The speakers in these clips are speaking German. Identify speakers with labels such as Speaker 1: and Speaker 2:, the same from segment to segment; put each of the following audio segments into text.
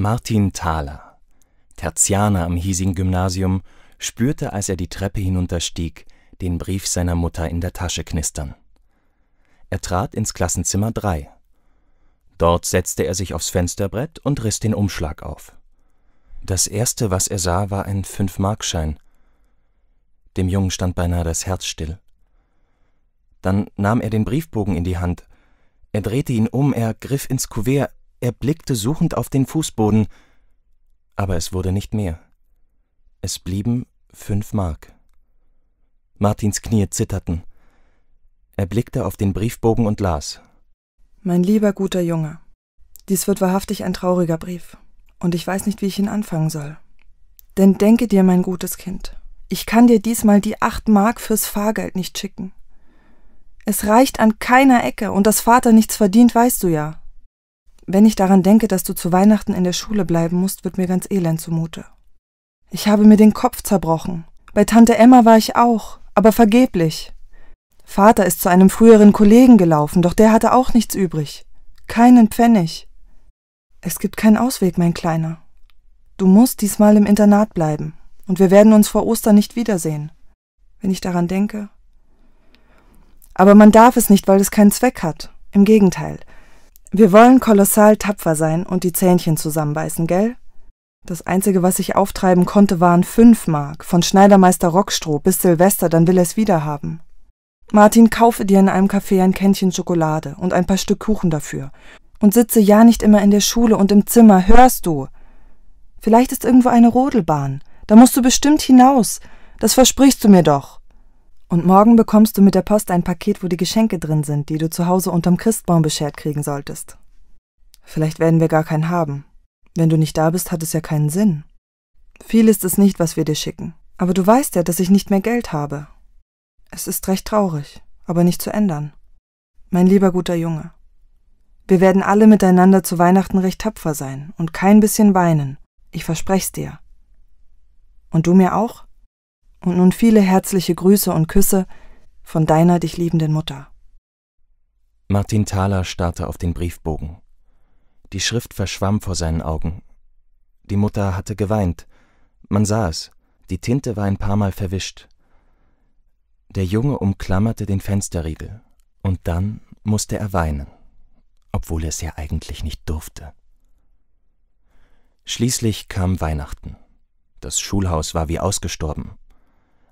Speaker 1: Martin Thaler, Tertianer am hiesigen Gymnasium, spürte, als er die Treppe hinunterstieg, den Brief seiner Mutter in der Tasche knistern. Er trat ins Klassenzimmer 3. Dort setzte er sich aufs Fensterbrett und riss den Umschlag auf. Das erste, was er sah, war ein Fünfmarkschein. Dem Jungen stand beinahe das Herz still. Dann nahm er den Briefbogen in die Hand. Er drehte ihn um, er griff ins Kuvert, er blickte suchend auf den Fußboden, aber es wurde nicht mehr. Es blieben fünf Mark. Martins Knie zitterten. Er blickte auf den Briefbogen und las.
Speaker 2: Mein lieber guter Junge, dies wird wahrhaftig ein trauriger Brief, und ich weiß nicht, wie ich ihn anfangen soll. Denn denke dir, mein gutes Kind, ich kann dir diesmal die acht Mark fürs Fahrgeld nicht schicken. Es reicht an keiner Ecke, und dass Vater nichts verdient, weißt du ja. Wenn ich daran denke, dass du zu Weihnachten in der Schule bleiben musst, wird mir ganz elend zumute. Ich habe mir den Kopf zerbrochen. Bei Tante Emma war ich auch, aber vergeblich. Vater ist zu einem früheren Kollegen gelaufen, doch der hatte auch nichts übrig. Keinen Pfennig. Es gibt keinen Ausweg, mein Kleiner. Du musst diesmal im Internat bleiben, und wir werden uns vor Ostern nicht wiedersehen, wenn ich daran denke. Aber man darf es nicht, weil es keinen Zweck hat. Im Gegenteil, wir wollen kolossal tapfer sein und die Zähnchen zusammenbeißen, gell? Das Einzige, was ich auftreiben konnte, waren fünf Mark, von Schneidermeister Rockstroh bis Silvester, dann will er's wieder haben. Martin, kaufe dir in einem Café ein Kännchen Schokolade und ein paar Stück Kuchen dafür. Und sitze ja nicht immer in der Schule und im Zimmer, hörst du? Vielleicht ist irgendwo eine Rodelbahn. Da musst du bestimmt hinaus. Das versprichst du mir doch. Und morgen bekommst du mit der Post ein Paket, wo die Geschenke drin sind, die du zu Hause unterm Christbaum beschert kriegen solltest. Vielleicht werden wir gar keinen haben. Wenn du nicht da bist, hat es ja keinen Sinn. Viel ist es nicht, was wir dir schicken. Aber du weißt ja, dass ich nicht mehr Geld habe. Es ist recht traurig, aber nicht zu ändern. Mein lieber guter Junge. Wir werden alle miteinander zu Weihnachten recht tapfer sein und kein bisschen weinen. Ich versprech's dir. Und du mir auch? und nun viele herzliche Grüße und Küsse von deiner dich liebenden Mutter.
Speaker 1: Martin Thaler starrte auf den Briefbogen. Die Schrift verschwamm vor seinen Augen. Die Mutter hatte geweint. Man sah es. Die Tinte war ein paar Mal verwischt. Der Junge umklammerte den Fensterriegel. Und dann musste er weinen, obwohl er es ja eigentlich nicht durfte. Schließlich kam Weihnachten. Das Schulhaus war wie ausgestorben.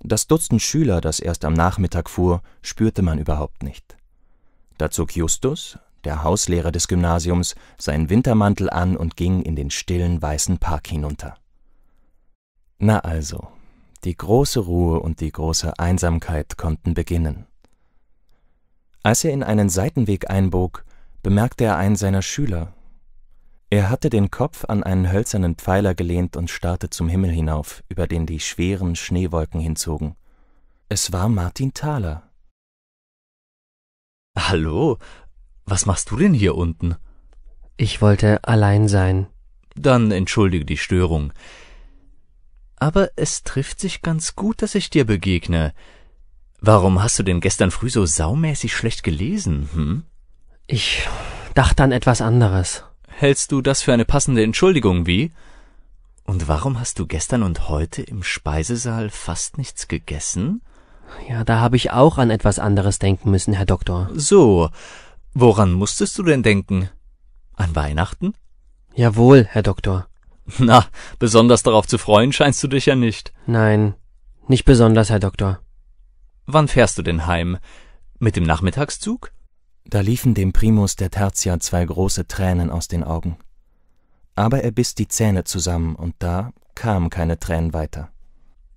Speaker 1: Das Dutzend Schüler, das erst am Nachmittag fuhr, spürte man überhaupt nicht. Da zog Justus, der Hauslehrer des Gymnasiums, seinen Wintermantel an und ging in den stillen weißen Park hinunter. Na also, die große Ruhe und die große Einsamkeit konnten beginnen. Als er in einen Seitenweg einbog, bemerkte er einen seiner Schüler, er hatte den Kopf an einen hölzernen Pfeiler gelehnt und starrte zum Himmel hinauf, über den die schweren Schneewolken hinzogen. Es war Martin Thaler. Hallo, was machst du denn hier unten?
Speaker 3: Ich wollte allein sein. Dann entschuldige die Störung. Aber es trifft sich ganz gut, dass ich dir begegne. Warum hast du denn gestern früh so saumäßig schlecht gelesen, hm? Ich dachte an etwas anderes. Hältst du das für eine passende Entschuldigung, wie? Und warum hast du gestern und heute im Speisesaal fast nichts gegessen? Ja, da habe ich auch an etwas anderes denken müssen, Herr Doktor. So, woran musstest du denn denken? An Weihnachten? Jawohl, Herr Doktor. Na, besonders darauf zu freuen scheinst du dich ja nicht. Nein, nicht besonders, Herr Doktor.
Speaker 1: Wann fährst du denn heim? Mit dem Nachmittagszug? Da liefen dem Primus der Tertia zwei große Tränen aus den Augen. Aber er biss die Zähne zusammen, und da kamen keine Tränen weiter.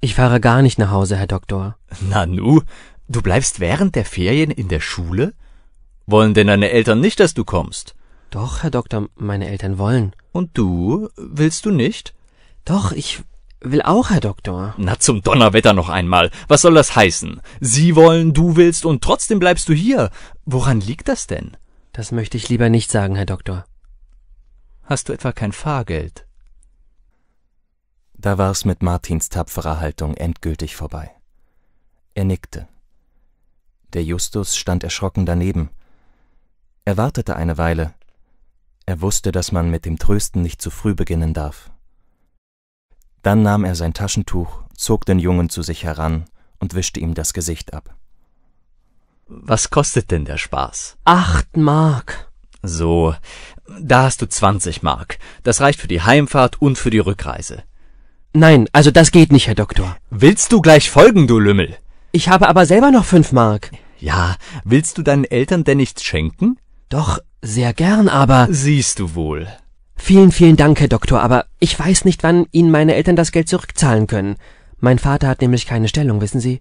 Speaker 1: Ich fahre gar nicht nach Hause, Herr Doktor. Nanu, du bleibst
Speaker 3: während der Ferien in der Schule? Wollen denn deine Eltern nicht, dass du kommst? Doch, Herr Doktor, meine Eltern wollen. Und du? Willst du nicht? Doch, ich Will auch, Herr Doktor. Na zum Donnerwetter noch einmal. Was soll das heißen? Sie wollen, du willst und trotzdem bleibst du hier. Woran liegt das denn? Das möchte ich lieber nicht sagen, Herr Doktor. Hast du etwa kein Fahrgeld?
Speaker 1: Da war's mit Martins tapferer Haltung endgültig vorbei. Er nickte. Der Justus stand erschrocken daneben. Er wartete eine Weile. Er wusste, dass man mit dem Trösten nicht zu früh beginnen darf. Dann nahm er sein Taschentuch, zog den Jungen zu sich heran und wischte ihm das Gesicht ab. Was kostet denn der Spaß?
Speaker 3: Acht Mark. So, da hast du zwanzig Mark. Das reicht für die Heimfahrt und für die Rückreise. Nein, also das geht nicht, Herr Doktor. Willst du gleich folgen, du Lümmel? Ich habe aber selber noch fünf Mark. Ja, willst du deinen Eltern denn nichts schenken? Doch, sehr gern, aber. Siehst du wohl. Vielen, vielen Dank, Herr Doktor, aber ich weiß nicht, wann Ihnen meine Eltern das Geld zurückzahlen können. Mein Vater hat nämlich keine Stellung, wissen Sie?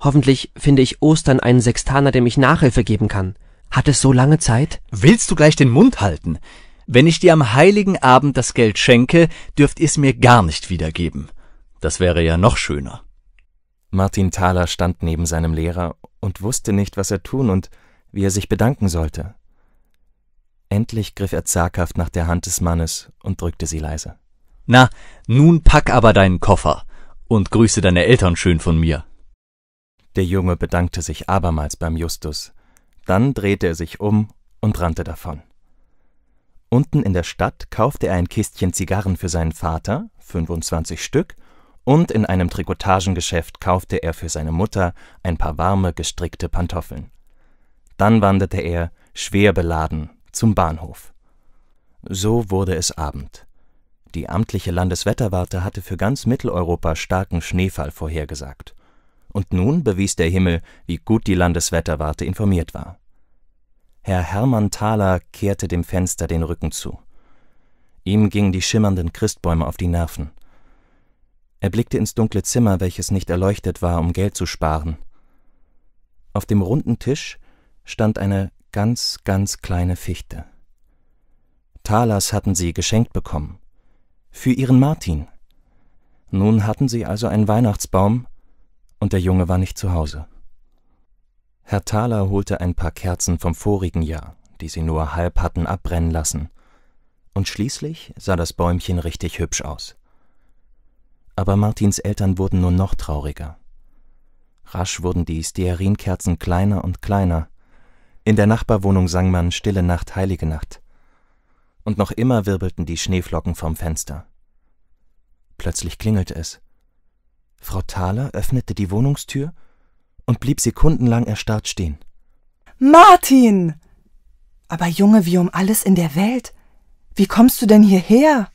Speaker 3: Hoffentlich finde ich Ostern einen Sextaner, dem ich Nachhilfe geben kann. Hat es so lange Zeit? Willst du gleich den Mund halten? Wenn ich dir am heiligen Abend das Geld schenke, dürft ihr es mir gar nicht wiedergeben.
Speaker 1: Das wäre ja noch schöner. Martin Thaler stand neben seinem Lehrer und wusste nicht, was er tun und wie er sich bedanken sollte. Endlich griff er zaghaft nach der Hand des Mannes und drückte sie leise. Na, nun pack aber deinen Koffer und grüße deine Eltern schön von mir. Der Junge bedankte sich abermals beim Justus. Dann drehte er sich um und rannte davon. Unten in der Stadt kaufte er ein Kistchen Zigarren für seinen Vater, 25 Stück, und in einem Trikotagengeschäft kaufte er für seine Mutter ein paar warme, gestrickte Pantoffeln. Dann wanderte er, schwer beladen, zum Bahnhof. So wurde es Abend. Die amtliche Landeswetterwarte hatte für ganz Mitteleuropa starken Schneefall vorhergesagt. Und nun bewies der Himmel, wie gut die Landeswetterwarte informiert war. Herr Hermann Thaler kehrte dem Fenster den Rücken zu. Ihm gingen die schimmernden Christbäume auf die Nerven. Er blickte ins dunkle Zimmer, welches nicht erleuchtet war, um Geld zu sparen. Auf dem runden Tisch stand eine ganz, ganz kleine Fichte. Thalers hatten sie geschenkt bekommen. Für ihren Martin. Nun hatten sie also einen Weihnachtsbaum und der Junge war nicht zu Hause. Herr Thaler holte ein paar Kerzen vom vorigen Jahr, die sie nur halb hatten abbrennen lassen, und schließlich sah das Bäumchen richtig hübsch aus. Aber Martins Eltern wurden nur noch trauriger. Rasch wurden die Stearinkerzen kleiner und kleiner, in der Nachbarwohnung sang man Stille Nacht, heilige Nacht. Und noch immer wirbelten die Schneeflocken vom Fenster. Plötzlich klingelte es. Frau Thaler öffnete die Wohnungstür und blieb sekundenlang erstarrt stehen.
Speaker 2: Martin! Aber Junge, wie um alles in der Welt? Wie kommst du denn hierher?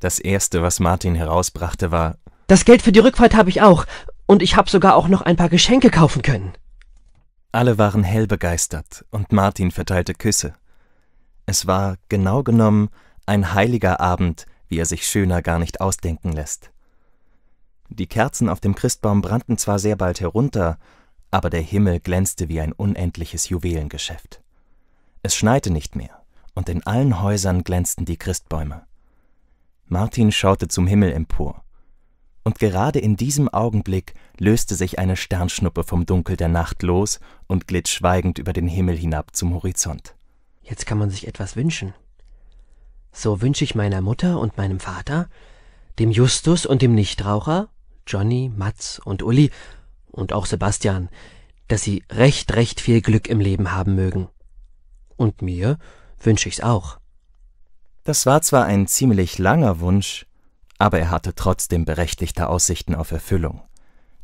Speaker 1: Das Erste, was Martin herausbrachte, war
Speaker 3: Das Geld für die Rückfahrt habe ich auch, und ich habe sogar auch noch ein paar Geschenke kaufen können.
Speaker 1: Alle waren hell begeistert und Martin verteilte Küsse. Es war, genau genommen, ein heiliger Abend, wie er sich schöner gar nicht ausdenken lässt. Die Kerzen auf dem Christbaum brannten zwar sehr bald herunter, aber der Himmel glänzte wie ein unendliches Juwelengeschäft. Es schneite nicht mehr, und in allen Häusern glänzten die Christbäume. Martin schaute zum Himmel empor und gerade in diesem Augenblick löste sich eine Sternschnuppe vom Dunkel der Nacht los und glitt schweigend über den Himmel hinab zum Horizont. Jetzt kann man sich etwas wünschen. So wünsche ich meiner Mutter und meinem Vater, dem Justus und dem
Speaker 3: Nichtraucher, Johnny, Mats und Uli und auch Sebastian, dass sie
Speaker 1: recht, recht viel Glück im Leben haben mögen. Und mir wünsche ich's auch. Das war zwar ein ziemlich langer Wunsch, aber er hatte trotzdem berechtigte Aussichten auf Erfüllung.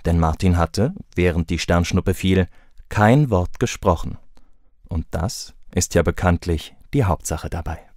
Speaker 1: Denn Martin hatte, während die Sternschnuppe fiel, kein Wort gesprochen. Und das ist ja bekanntlich die Hauptsache dabei.